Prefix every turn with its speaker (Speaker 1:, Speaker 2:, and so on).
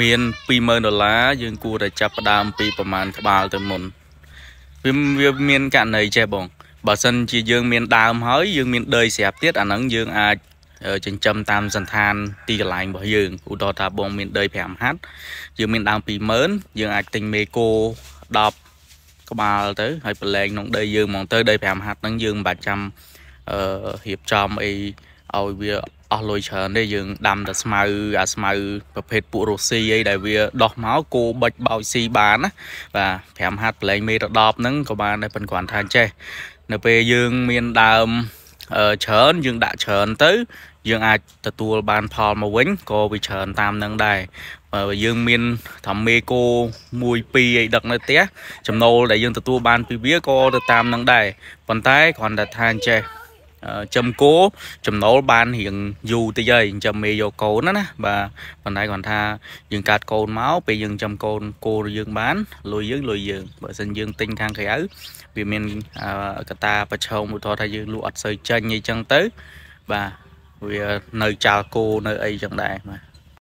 Speaker 1: មាន20000ដុល្លារយើងគួរតែចាប់ផ្ដើមពីប្រមាណក្បាលទៅមុនវាវាមានករណីចេះបងបើសិនជាយើង មានដើមហើយយើងមានដីស្រាប់ទៀតអាហ្នឹងយើងអាចចិញ្ចឹមតាមសន្តាន ទីកន្លែងរបស់យើងឧទាហរណ៍ថាបង មានដី5ហັດយើងមានដើម20000យើងអាចទិញមេគោ10ក្បាលទៅហើយប្រឡែងក្នុងដីយើងហ្មងទៅដី5ហັດហ្នឹងយើងមិនបាច់ចាំអឺរៀបចំអីឲ្យវាអស់លុយច្រើនទេយើងដាំតែស្មៅអាស្មៅប្រភេទពួករស់ស៊ីអីដែលវាដោះមកគោបិចបោចស៊ីបានណាបាទ5ហាត់ប្លែងមេរដបហ្នឹងក៏បានដែរប៉ុន្តែគ្រាន់ថាចេះនៅពេលយើងមានដើមច្រើនយើងដាក់ច្រើនទៅយើងអាចទទួលបានផលមកវិញក៏វាច្រើនតាមនឹងដែរបើយើងមានថាមេគោ1 2អីដឹកនៅផ្ទះចំណូលដែលយើងទទួលបានពីវាក៏ទៅតាមនឹងដែរប៉ុន្តែគ្រាន់តែថាអញ្ចេះចំគោចំណូលបានរៀងយូរតិចហើយចិញ្ចឹមមេយកកូនណាណាបាទប៉ុន្តែគាត់ថាយើងកាត់កូនមកពេលយើងចិញ្ចឹមកូនគោយើងបានលុយយើងលុយយើងបើមិនយើងទិញខាងក្រៅវាមានកតាប្រឈមឧទាហរណ៍ថាយើងលក់អត់សូវចេញអីចឹងទៅបាទវានៅចាល់គោនៅអីចឹងដែរបាទ